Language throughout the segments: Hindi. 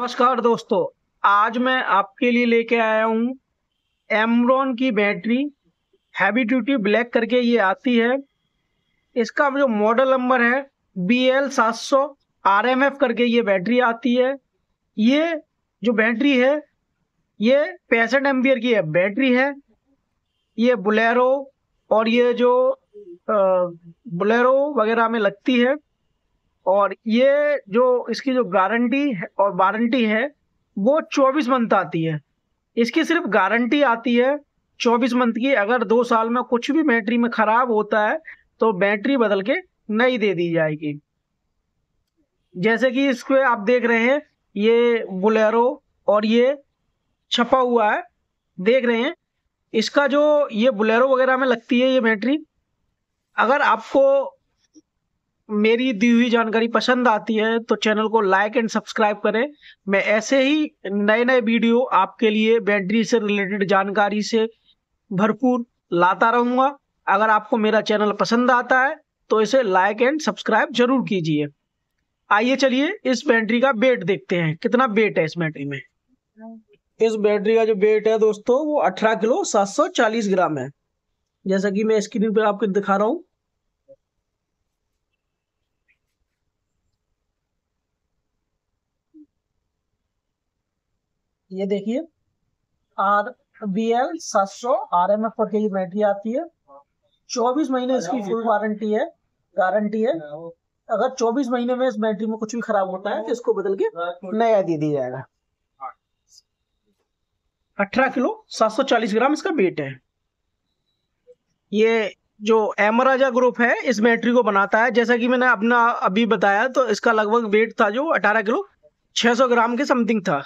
नमस्कार दोस्तों आज मैं आपके लिए लेके आया हूँ एमरॉन की बैटरी हैवी ड्यूटी ब्लैक करके ये आती है इसका जो मॉडल नंबर है बी एल सात सौ आर एम एफ करके ये बैटरी आती है ये जो बैटरी है ये पैंसठ एम्पियर की है बैटरी है ये बुलेरो और ये जो बुलेरो वगैरह में लगती है और ये जो इसकी जो गारंटी और वारंटी है वो चौबीस मंथ आती है इसकी सिर्फ गारंटी आती है चौबीस मंथ की अगर दो साल में कुछ भी बैटरी में ख़राब होता है तो बैटरी बदल के नई दे दी जाएगी जैसे कि इसको आप देख रहे हैं ये बुलेरो और ये छपा हुआ है देख रहे हैं इसका जो ये बुलेरो वगैरह में लगती है ये बैटरी अगर आपको मेरी दी हुई जानकारी पसंद आती है तो चैनल को लाइक एंड सब्सक्राइब करें मैं ऐसे ही नए नए वीडियो आपके लिए बैटरी से रिलेटेड जानकारी से भरपूर लाता रहूंगा अगर आपको मेरा चैनल पसंद आता है तो इसे लाइक एंड सब्सक्राइब जरूर कीजिए आइए चलिए इस बैटरी का वेट देखते हैं कितना वेट है इस बैटरी में इस बैटरी का जो वेट है दोस्तों वो 18 किलो 740 ग्राम है जैसा कि मैं स्क्रीन पर आपको दिखा रहा हूँ ये देखिए आर बी एल सात सौ आर एम एफ पर कई बैटरी आती है चौबीस महीने इसकी फुल हाँ, वारंटी है गारंटी है हाँ, अगर चौबीस महीने में इस बैटरी में कुछ भी खराब होता है तो इसको बदल के हाँ, नया दे दिया जाएगा अठारह किलो सात सौ चालीस ग्राम इसका वेट है ये जो एमराजा ग्रुप है इस बैटरी को बनाता है जैसा कि मैंने अपना अभी बताया तो इसका लगभग वेट था जो अठारह किलो छह सौ ग्राम के समथिंग था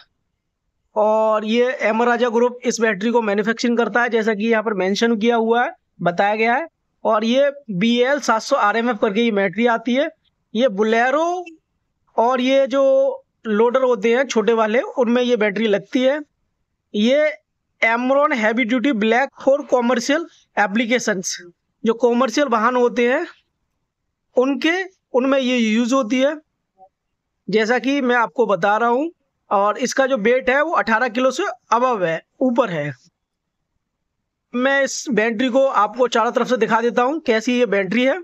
और ये एमराजा ग्रुप इस बैटरी को मैन्युफैक्चरिंग करता है जैसा कि यहाँ पर मेंशन किया हुआ है बताया गया है और ये बी एल सात सौ आर एम एफ करके ये बैटरी आती है ये बुलेरो और ये जो लोडर होते हैं छोटे वाले उनमें ये बैटरी लगती है ये Amaron heavy duty black for commercial applications जो कॉमर्शियल वाहन होते हैं उनके उनमें ये यूज़ होती है जैसा कि मैं आपको बता रहा हूँ और इसका जो वेट है वो 18 किलो से अब है ऊपर है मैं इस बैटरी को आपको चारों तरफ से दिखा देता हूं कैसी ये बैटरी है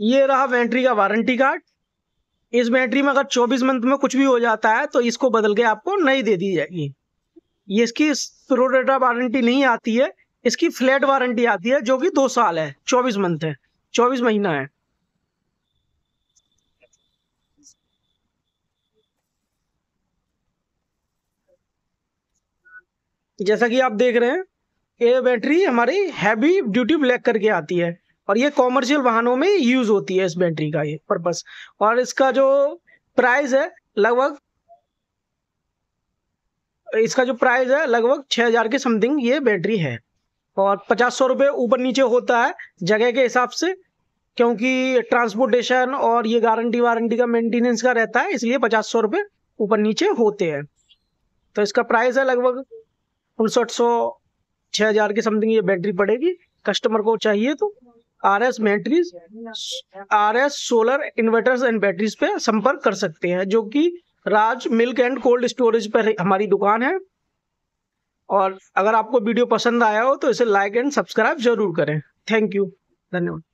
ये रहा बैटरी का वारंटी कार्ड इस बैटरी में अगर 24 मंथ में कुछ भी हो जाता है तो इसको बदल के आपको नहीं दे दी जाएगी ये इसकी प्रोडेटा वारंटी नहीं आती है इसकी फ्लैट वारंटी आती है जो कि दो साल है चौबीस मंथ है चौबीस महीना है जैसा कि आप देख रहे हैं ये बैटरी हमारी हैवी ड्यूटी ब्लैक करके आती है और ये कॉमर्शियल वाहनों में यूज होती है इस बैटरी का ये पर्पस और इसका जो प्राइस है लगभग इसका जो प्राइस है लगभग छह हज़ार के समथिंग ये बैटरी है और पचास सौ रुपये ऊपर नीचे होता है जगह के हिसाब से क्योंकि ट्रांसपोर्टेशन और ये गारंटी वारंटी का मेंटेनेंस का रहता है इसलिए पचास सौ रुपये ऊपर नीचे होते हैं तो इसका प्राइस है लगभग उनसठ सौ छः हज़ार की समथिंग ये बैटरी पड़ेगी कस्टमर को चाहिए तो R S batteries R S solar inverters and batteries पे संपर्क कर सकते हैं जो कि Raj milk and cold storage पर हमारी दुकान है और अगर आपको वीडियो पसंद आया हो तो इसे लाइक एंड सब्सक्राइब जरूर करें थैंक यू धन्यवाद